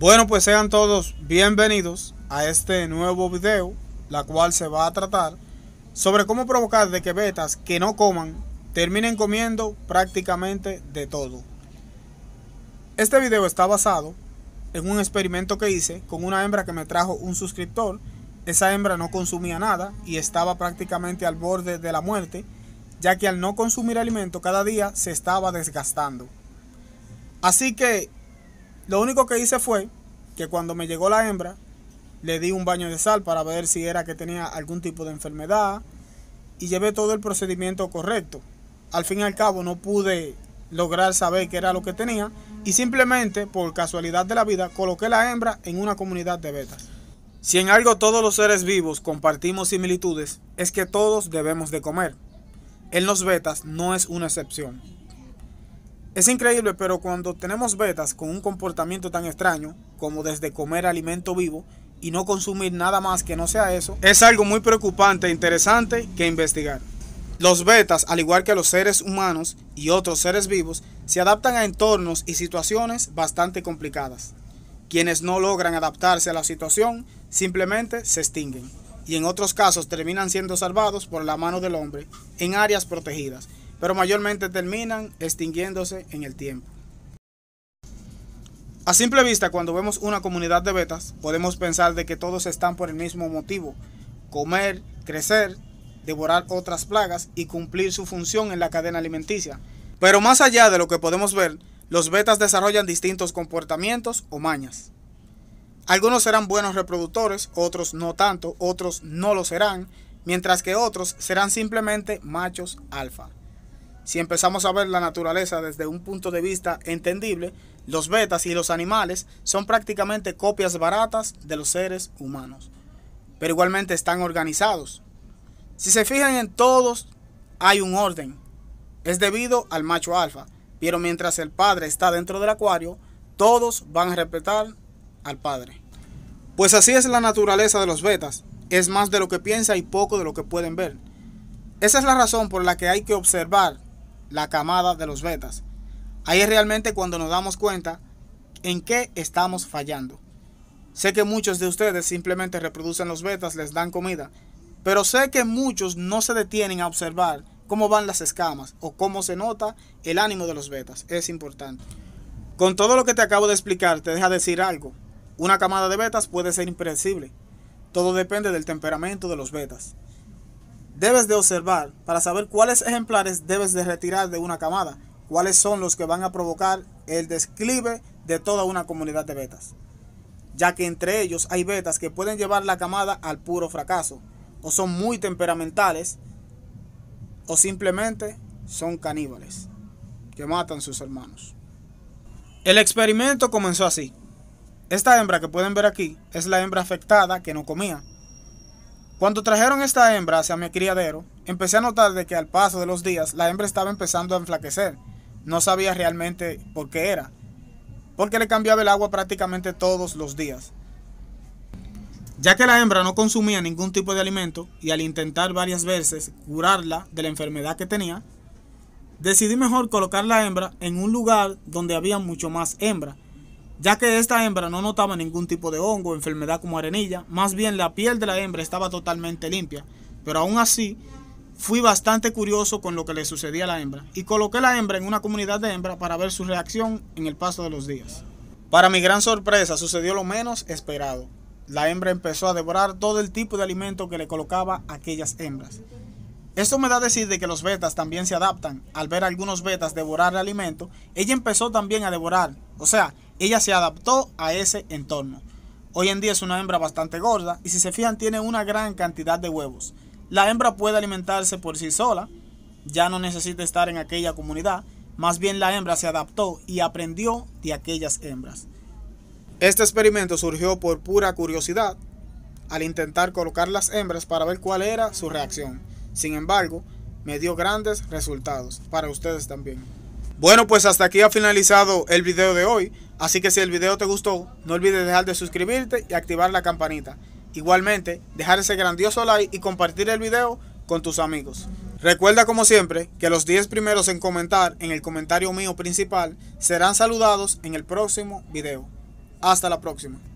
Bueno, pues sean todos bienvenidos a este nuevo video, la cual se va a tratar sobre cómo provocar de que betas que no coman terminen comiendo prácticamente de todo. Este video está basado en un experimento que hice con una hembra que me trajo un suscriptor. Esa hembra no consumía nada y estaba prácticamente al borde de la muerte, ya que al no consumir alimento cada día se estaba desgastando. Así que lo único que hice fue que cuando me llegó la hembra, le di un baño de sal para ver si era que tenía algún tipo de enfermedad y llevé todo el procedimiento correcto. Al fin y al cabo no pude lograr saber qué era lo que tenía y simplemente por casualidad de la vida coloqué la hembra en una comunidad de betas. Si en algo todos los seres vivos compartimos similitudes, es que todos debemos de comer. En los betas no es una excepción. Es increíble, pero cuando tenemos betas con un comportamiento tan extraño, como desde comer alimento vivo y no consumir nada más que no sea eso, es algo muy preocupante e interesante que investigar. Los betas, al igual que los seres humanos y otros seres vivos, se adaptan a entornos y situaciones bastante complicadas. Quienes no logran adaptarse a la situación simplemente se extinguen y en otros casos terminan siendo salvados por la mano del hombre en áreas protegidas pero mayormente terminan extinguiéndose en el tiempo. A simple vista, cuando vemos una comunidad de betas, podemos pensar de que todos están por el mismo motivo, comer, crecer, devorar otras plagas y cumplir su función en la cadena alimenticia. Pero más allá de lo que podemos ver, los betas desarrollan distintos comportamientos o mañas. Algunos serán buenos reproductores, otros no tanto, otros no lo serán, mientras que otros serán simplemente machos alfa si empezamos a ver la naturaleza desde un punto de vista entendible, los betas y los animales son prácticamente copias baratas de los seres humanos, pero igualmente están organizados. Si se fijan en todos, hay un orden. Es debido al macho alfa, pero mientras el padre está dentro del acuario, todos van a respetar al padre. Pues así es la naturaleza de los betas. Es más de lo que piensa y poco de lo que pueden ver. Esa es la razón por la que hay que observar la camada de los betas. Ahí es realmente cuando nos damos cuenta en qué estamos fallando. Sé que muchos de ustedes simplemente reproducen los betas, les dan comida, pero sé que muchos no se detienen a observar cómo van las escamas o cómo se nota el ánimo de los betas. Es importante. Con todo lo que te acabo de explicar, te deja decir algo. Una camada de betas puede ser impredecible. Todo depende del temperamento de los betas. Debes de observar para saber cuáles ejemplares debes de retirar de una camada, cuáles son los que van a provocar el desclive de toda una comunidad de betas, ya que entre ellos hay betas que pueden llevar la camada al puro fracaso, o son muy temperamentales, o simplemente son caníbales que matan sus hermanos. El experimento comenzó así. Esta hembra que pueden ver aquí es la hembra afectada que no comía, cuando trajeron esta hembra hacia mi criadero, empecé a notar de que al paso de los días la hembra estaba empezando a enflaquecer. No sabía realmente por qué era, porque le cambiaba el agua prácticamente todos los días. Ya que la hembra no consumía ningún tipo de alimento y al intentar varias veces curarla de la enfermedad que tenía, decidí mejor colocar la hembra en un lugar donde había mucho más hembra ya que esta hembra no notaba ningún tipo de hongo o enfermedad como arenilla, más bien la piel de la hembra estaba totalmente limpia, pero aún así fui bastante curioso con lo que le sucedía a la hembra y coloqué la hembra en una comunidad de hembra para ver su reacción en el paso de los días. Para mi gran sorpresa sucedió lo menos esperado. La hembra empezó a devorar todo el tipo de alimento que le colocaba aquellas hembras. Esto me da a decir de que los betas también se adaptan. Al ver algunos betas devorar el alimento, ella empezó también a devorar. O sea, ella se adaptó a ese entorno. Hoy en día es una hembra bastante gorda y si se fijan tiene una gran cantidad de huevos. La hembra puede alimentarse por sí sola, ya no necesita estar en aquella comunidad, más bien la hembra se adaptó y aprendió de aquellas hembras. Este experimento surgió por pura curiosidad al intentar colocar las hembras para ver cuál era su reacción. Sin embargo, me dio grandes resultados para ustedes también. Bueno, pues hasta aquí ha finalizado el video de hoy. Así que si el video te gustó, no olvides dejar de suscribirte y activar la campanita. Igualmente, dejar ese grandioso like y compartir el video con tus amigos. Recuerda como siempre que los 10 primeros en comentar en el comentario mío principal serán saludados en el próximo video. Hasta la próxima.